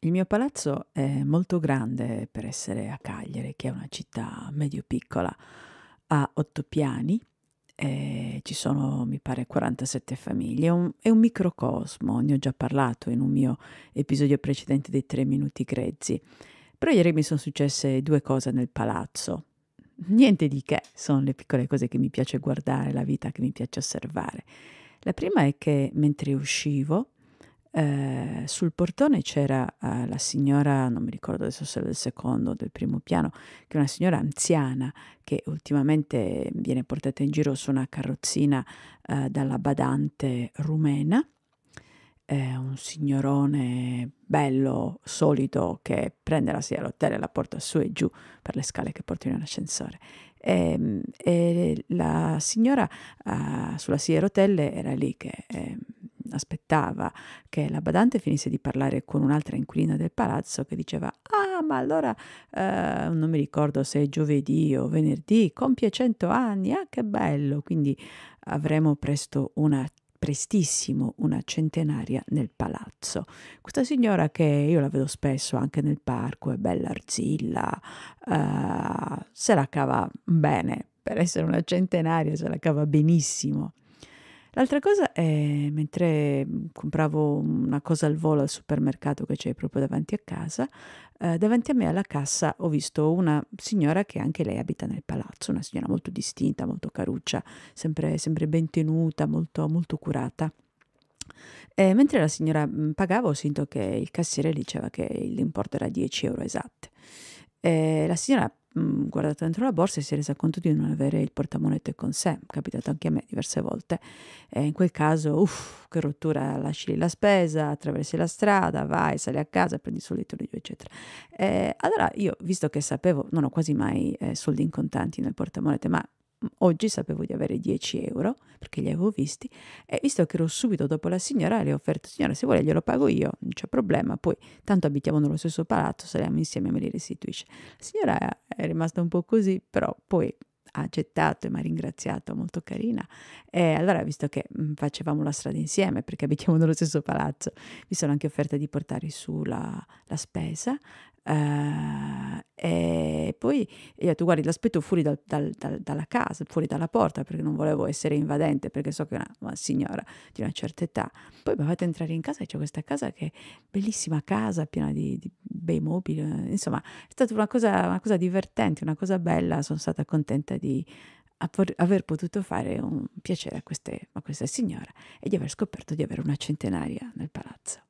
Il mio palazzo è molto grande per essere a Cagliari, che è una città medio-piccola, ha otto piani, eh, ci sono mi pare 47 famiglie, è un, è un, microcosmo, ne ho già parlato in un mio episodio precedente dei tre minuti grezzi, però ieri mi sono successe due cose nel palazzo. Niente di che, sono le piccole cose che mi piace guardare, la vita che mi piace osservare. La prima è che mentre uscivo eh, sul portone c'era eh, la signora, non mi ricordo adesso se del secondo o del primo piano, che è una signora anziana che ultimamente viene portata in giro su una carrozzina eh, dalla badante rumena, un signorone bello, solido, che prende la sedia all'hotel e la porta su e giù per le scale che portano in ascensore. E, ehm, e la signora eh, sulla sedia a rotelle era lì che ehm, aspettava che la badante finisse di parlare con un'altra inquilina del palazzo che diceva ah ma allora eh, non mi ricordo se è giovedì o venerdì compie 100 anni ah che bello quindi avremo presto una prestissimo una centenaria nel palazzo. Questa signora che io la vedo spesso anche nel parco, è bella arzilla, eh, se la cava bene, per essere una centenaria se la cava benissimo. L'altra cosa è, mentre mm, compravo una cosa al volo al supermercato che c'è proprio davanti a casa, eh, davanti a me alla cassa ho visto una signora che anche lei abita nel palazzo, una signora molto distinta, molto caruccia, sempre, sempre ben tenuta, molto, molto curata. E mentre la signora mm, pagava ho sentito che il cassiere diceva che l'importo era 10 euro esatte. Eh, la signora Mm, guardato dentro la borsa e si è resa conto di non avere il portamonete con sé, è capitato anche a me diverse volte. E in quel caso, uff, che rottura, lasci la spesa, attraversi la strada, vai, sali a casa, prendi solo i tuoi eccetera. E eh, allora io, visto che sapevo, non ho quasi mai eh, soldi in contanti nel portamonete, ma Oggi sapevo di avere 10 euro perché li avevo visti e visto che ero subito dopo la signora le ho offerto signora se vuole glielo pago io, non c'è problema, poi tanto abitiamo nello stesso palazzo, saliamo insieme e me li restituisce. La signora è rimasta un po' così, però poi ha accettato e mi ha ringraziato, molto carina. E allora, visto che mhmm, facevamo la strada insieme, perché abitiamo nello stesso palazzo, mi sono anche offerta di portare su la, la spesa. Eh, e eh, poi gli ho detto, guardi, l'aspetto fuori dal, dal, dal, dalla casa, fuori dalla porta, perché non volevo essere invadente, perché so che è una, una signora di una certa età. Poi mi fate entrare in casa e c'è questa casa che è bellissima casa, piena di, di bei mobili. Eh, insomma, è stata una cosa, una cosa divertente, una cosa bella. Sono stata contenta di aver potuto fare un piacere a, queste, a, questa signora e di aver scoperto di avere una centenaria nel palazzo.